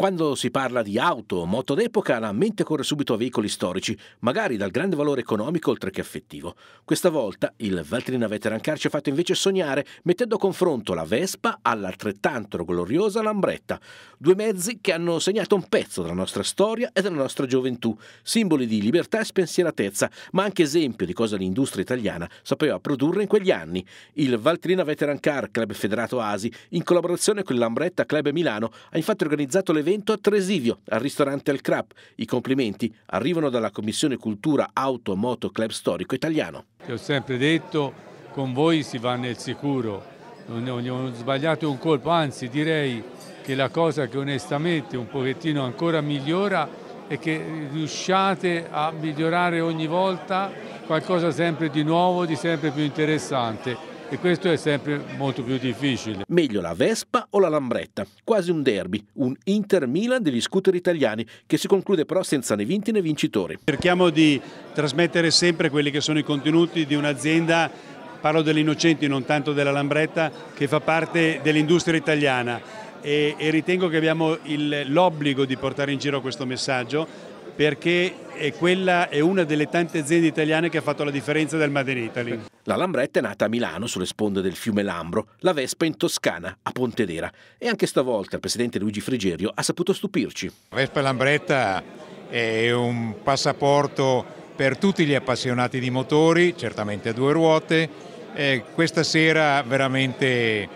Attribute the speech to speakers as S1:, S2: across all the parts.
S1: Quando si parla di auto, o moto d'epoca, la mente corre subito a veicoli storici, magari dal grande valore economico oltre che affettivo. Questa volta il Valtrina Veteran Car ci ha fatto invece sognare, mettendo a confronto la Vespa all'altrettanto gloriosa Lambretta, due mezzi che hanno segnato un pezzo della nostra storia e della nostra gioventù, simboli di libertà e spensieratezza, ma anche esempio di cosa l'industria italiana sapeva produrre in quegli anni. Il Valtrina Veteran Car Club Federato Asi, in collaborazione con il l'Ambretta Club Milano, ha infatti organizzato l'evento evento a Tresivio, al ristorante Al Crap. I complimenti arrivano dalla Commissione Cultura Auto Moto Club Storico Italiano.
S2: Ti ho sempre detto, con voi si va nel sicuro, non ho sbagliato un colpo, anzi direi che la cosa che onestamente un pochettino ancora migliora è che riusciate a migliorare ogni volta qualcosa sempre di nuovo, di sempre più interessante e questo è sempre molto più difficile. Meglio la Vespa o la Lambretta, quasi un derby, un Inter
S1: Milan degli scooter italiani che si conclude però senza né vinti né vincitori. Cerchiamo di
S3: trasmettere sempre quelli che sono i contenuti di un'azienda, parlo delle Innocenti non tanto della Lambretta, che fa parte dell'industria italiana. E, e, ritengo che abbiamo l'obbligo di portare in giro questo messaggio perché e quella è una delle tante aziende italiane che ha fatto la differenza del Made in Italy.
S1: La Lambretta è nata a Milano, sulle sponde del fiume Lambro, la Vespa in Toscana, a Pontedera. E anche stavolta il presidente Luigi Frigerio ha saputo stupirci.
S4: Vespa Lambretta è un passaporto per tutti gli appassionati di motori, certamente a due ruote. E questa sera veramente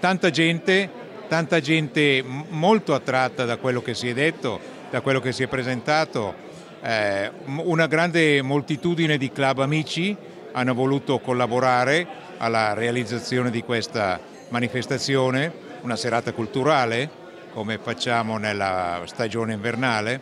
S4: tanta gente, tanta gente molto attratta da quello che si è detto da quello che si è presentato, eh, una grande moltitudine di club amici hanno voluto collaborare alla realizzazione di questa manifestazione, una serata culturale come facciamo nella stagione invernale.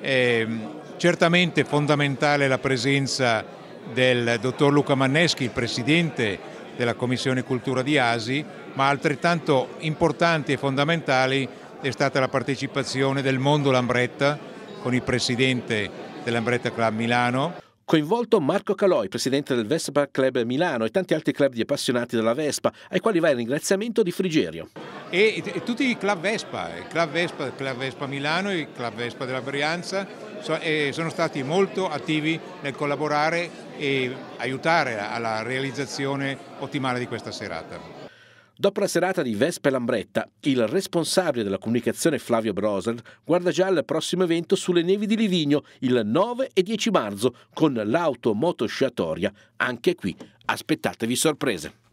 S4: E, ehm, certamente fondamentale la presenza del dottor Luca Manneschi, il presidente della Commissione Cultura di Asi, ma altrettanto importanti e fondamentali è stata la partecipazione del mondo Lambretta con il presidente dell'Ambretta Club
S1: Milano. Coinvolto Marco Caloi, presidente del Vespa Club Milano e tanti altri club di appassionati della Vespa, ai quali va il ringraziamento di Frigerio. E, e tutti i club Vespa, il eh, club
S4: Vespa, il club Vespa Milano, il club Vespa della Brianza, so, eh, sono stati molto attivi nel collaborare e aiutare alla realizzazione ottimale di
S1: questa serata. Dopo la serata di Vespe Lambretta, il responsabile della comunicazione Flavio Brosel guarda già al prossimo evento sulle nevi di Livigno il 9 e 10 marzo con l'auto moto sciatoria. Anche qui aspettatevi sorprese.